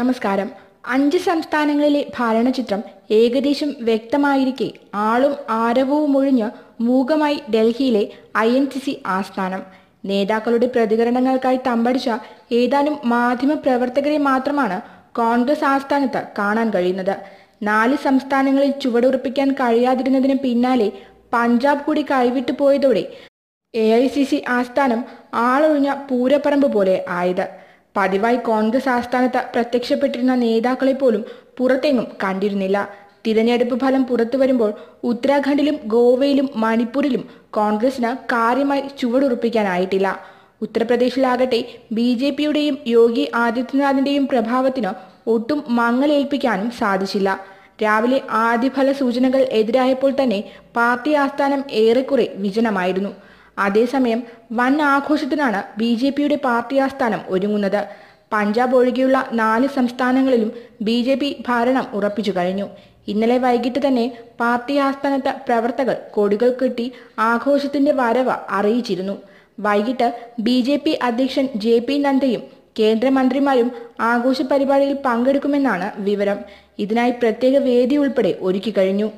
നമസ്കാരം അഞ്ച് സംസ്ഥാനങ്ങളിലെ ഭരണചിത്രം ഏകദേശം വ്യക്തമായിരിക്കെ ആളും ആരവവും ഒഴിഞ്ഞ് മൂകമായി ഡൽഹിയിലെ ഐ എൻ സി സി ആസ്ഥാനം നേതാക്കളുടെ പ്രതികരണങ്ങൾക്കായി തമ്പടിച്ച ഏതാനും മാധ്യമ പ്രവർത്തകരെ മാത്രമാണ് കോൺഗ്രസ് ആസ്ഥാനത്ത് കാണാൻ കഴിയുന്നത് നാല് സംസ്ഥാനങ്ങളിൽ ചുവടുറപ്പിക്കാൻ കഴിയാതിരുന്നതിന് പിന്നാലെ പഞ്ചാബ് കൂടി കൈവിട്ടു പോയതോടെ എ ഐ സി സി ആസ്ഥാനം ആളൊഴിഞ്ഞ പൂരപ്പറമ്പ് പോലെ ആയത് പതിവായി കോൺഗ്രസ് ആസ്ഥാനത്ത് പ്രത്യക്ഷപ്പെട്ടിരുന്ന നേതാക്കളെ പോലും പുറത്തെങ്ങും കണ്ടിരുന്നില്ല തിരഞ്ഞെടുപ്പ് ഫലം പുറത്തു വരുമ്പോൾ ഉത്തരാഖണ്ഡിലും ഗോവയിലും മണിപ്പൂരിലും കോൺഗ്രസിന് കാര്യമായി ചുവടുറപ്പിക്കാനായിട്ടില്ല ഉത്തർപ്രദേശിലാകട്ടെ ബി ജെ പിയുടെയും യോഗി ആദിത്യനാഥിന്റെയും പ്രഭാവത്തിന് ഒട്ടും മങ്ങലേൽപ്പിക്കാനും സാധിച്ചില്ല രാവിലെ ആദ്യഫല സൂചനകൾ എതിരായപ്പോൾ തന്നെ പാർട്ടി ആസ്ഥാനം ഏറെക്കുറെ വിജനമായിരുന്നു അതേസമയം വൻ ആഘോഷത്തിനാണ് ബി ജെ പിയുടെ പാർട്ടി ആസ്ഥാനം ഒരുങ്ങുന്നത് പഞ്ചാബ് ഒഴികെയുള്ള നാല് സംസ്ഥാനങ്ങളിലും ബി ജെ പി ഭരണം ഉറപ്പിച്ചു കഴിഞ്ഞു ഇന്നലെ വൈകിട്ട് തന്നെ പാർട്ടി ആസ്ഥാനത്ത് പ്രവർത്തകർ കൊടികൾ കെട്ടി ആഘോഷത്തിന്റെ വരവ് അറിയിച്ചിരുന്നു വൈകിട്ട് ബി ജെ പി അധ്യക്ഷൻ ജെ പി നദ്ദയും കേന്ദ്രമന്ത്രിമാരും ആഘോഷ പരിപാടിയിൽ പങ്കെടുക്കുമെന്നാണ് വിവരം ഇതിനായി പ്രത്യേക വേദി ഉൾപ്പെടെ ഒരുക്കി കഴിഞ്ഞു